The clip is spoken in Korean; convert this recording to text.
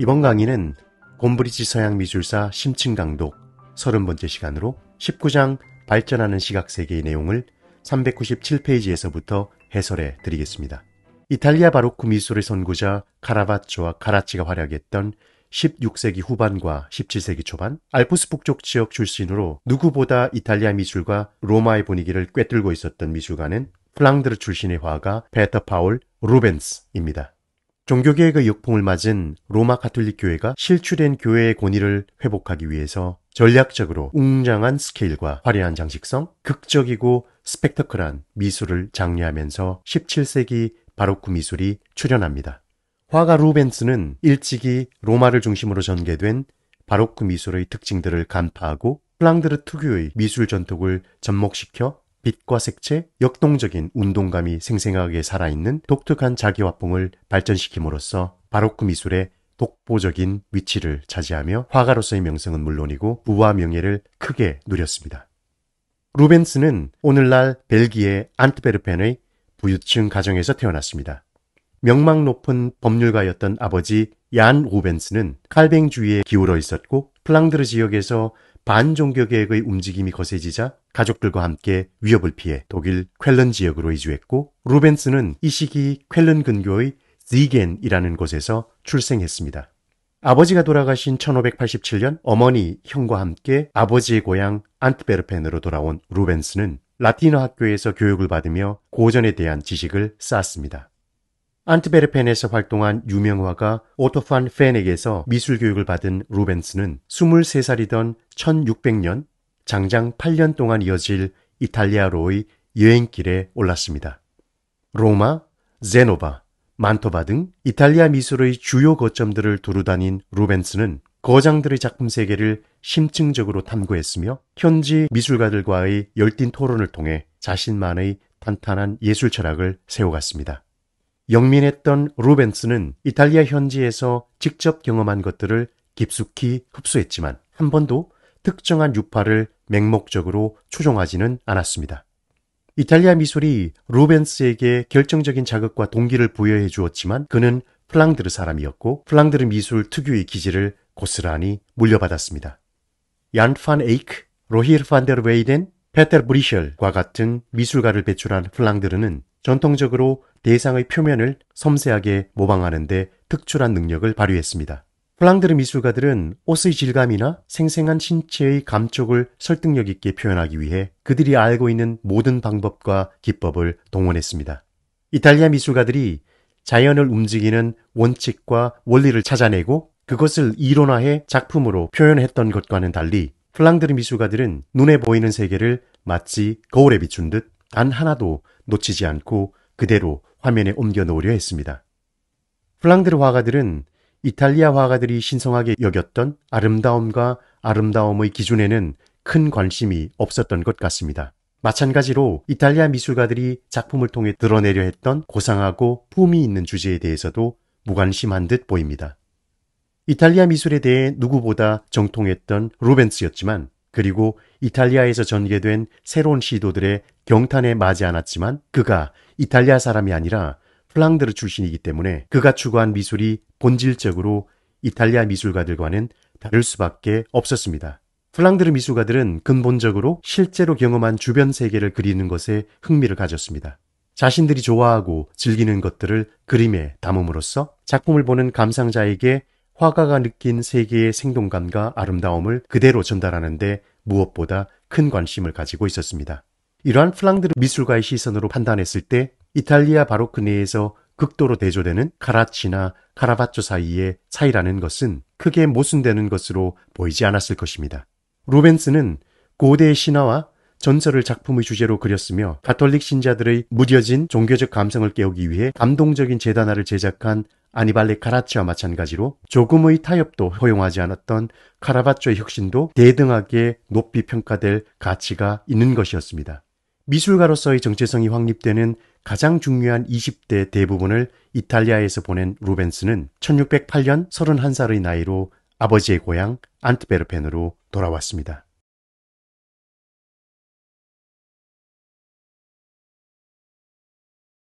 이번 강의는 곰브리지 서양 미술사 심층 강독 30번째 시간으로 19장 발전하는 시각세계의 내용을 397페이지에서부터 해설해 드리겠습니다. 이탈리아 바로크 미술의 선구자 카라바초와 카라치가 활약했던 16세기 후반과 17세기 초반 알프스 북쪽 지역 출신으로 누구보다 이탈리아 미술과 로마의 분위기를 꿰뚫고 있었던 미술가는 플랑드르 출신의 화가 베터 파울 루벤스입니다. 종교계의 그 역풍을 맞은 로마 가톨릭 교회가 실추된 교회의 권위를 회복하기 위해서 전략적으로 웅장한 스케일과 화려한 장식성, 극적이고 스펙터클한 미술을 장려하면서 17세기 바로크 미술이 출현합니다. 화가 루벤스는 일찍이 로마를 중심으로 전개된 바로크 미술의 특징들을 간파하고 플랑드르 특유의 미술 전통을 접목시켜 빛과 색채, 역동적인 운동감이 생생하게 살아있는 독특한 자기화풍을 발전시킴으로써 바로크 미술의 독보적인 위치를 차지하며 화가로서의 명성은 물론이고 부와 명예를 크게 누렸습니다. 루벤스는 오늘날 벨기에 안트베르펜의 부유층 가정에서 태어났습니다. 명망 높은 법률가였던 아버지 얀 루벤스는 칼뱅주의에 기울어 있었고 플랑드르 지역에서 반종교 계획의 움직임이 거세지자 가족들과 함께 위협을 피해 독일 쾰른 지역으로 이주했고 루벤스는 이 시기 쾰른 근교의 지겐이라는 곳에서 출생했습니다. 아버지가 돌아가신 1587년 어머니, 형과 함께 아버지의 고향 안트베르펜으로 돌아온 루벤스는 라틴어 학교에서 교육을 받으며 고전에 대한 지식을 쌓았습니다. 안트베르펜에서 활동한 유명화가 오토판 펜에게서 미술 교육을 받은 루벤스는 23살이던 1600년 장장 8년 동안 이어질 이탈리아로의 여행길에 올랐습니다. 로마, 제노바, 만토바 등 이탈리아 미술의 주요 거점들을 두루 다닌 루벤스는 거장들의 작품 세계를 심층적으로 탐구했으며 현지 미술가들과의 열띤 토론을 통해 자신만의 탄탄한 예술 철학을 세워갔습니다. 영민했던 루벤스는 이탈리아 현지에서 직접 경험한 것들을 깊숙이 흡수했지만 한 번도 특정한 유파를 맹목적으로 추종하지는 않았습니다. 이탈리아 미술이 루벤스에게 결정적인 자극과 동기를 부여해 주었지만 그는 플랑드르 사람이었고 플랑드르 미술 특유의 기질을 고스란히 물려받았습니다. 얀 판 에이크, 로히르 판데르 웨이덴, 페터 브리셜과 같은 미술가를 배출한 플랑드르는 전통적으로 대상의 표면을 섬세하게 모방하는데 특출한 능력을 발휘했습니다. 플랑드르 미술가들은 옷의 질감이나 생생한 신체의 감촉을 설득력 있게 표현하기 위해 그들이 알고 있는 모든 방법과 기법을 동원했습니다. 이탈리아 미술가들이 자연을 움직이는 원칙과 원리를 찾아내고 그것을 이론화해 작품으로 표현했던 것과는 달리 플랑드르 미술가들은 눈에 보이는 세계를 마치 거울에 비춘 듯 단 하나도 놓치지 않고 그대로 화면에 옮겨 놓으려 했습니다. 플랑드르 화가들은 이탈리아 화가들이 신성하게 여겼던 아름다움과 아름다움의 기준에는 큰 관심이 없었던 것 같습니다. 마찬가지로 이탈리아 미술가들이 작품을 통해 드러내려 했던 고상하고 품이 있는 주제에 대해서도 무관심한 듯 보입니다. 이탈리아 미술에 대해 누구보다 정통했던 루벤스였지만 그리고 이탈리아에서 전개된 새로운 시도들의 경탄에 맞지 않았지만 그가 이탈리아 사람이 아니라 플랑드르 출신이기 때문에 그가 추구한 미술이 본질적으로 이탈리아 미술가들과는 다를 수밖에 없었습니다. 플랑드르 미술가들은 근본적으로 실제로 경험한 주변 세계를 그리는 것에 흥미를 가졌습니다. 자신들이 좋아하고 즐기는 것들을 그림에 담음으로써 작품을 보는 감상자에게 화가가 느낀 세계의 생동감과 아름다움을 그대로 전달하는데 무엇보다 큰 관심을 가지고 있었습니다. 이러한 플랑드르 미술가의 시선으로 판단했을 때 이탈리아 바로크 내에서 극도로 대조되는 카라치나 카라바초 사이의 차이라는 것은 크게 모순되는 것으로 보이지 않았을 것입니다. 루벤스는 고대의 신화와 전설을 작품의 주제로 그렸으며 가톨릭 신자들의 무뎌진 종교적 감성을 깨우기 위해 감동적인 재단화를 제작한 아니발레 카라치와 마찬가지로 조금의 타협도 허용하지 않았던 카라바초의 혁신도 대등하게 높이 평가될 가치가 있는 것이었습니다. 미술가로서의 정체성이 확립되는 가장 중요한 20대 대부분을 이탈리아에서 보낸 루벤스는 1608년 31살의 나이로 아버지의 고향 안트베르펜으로 돌아왔습니다.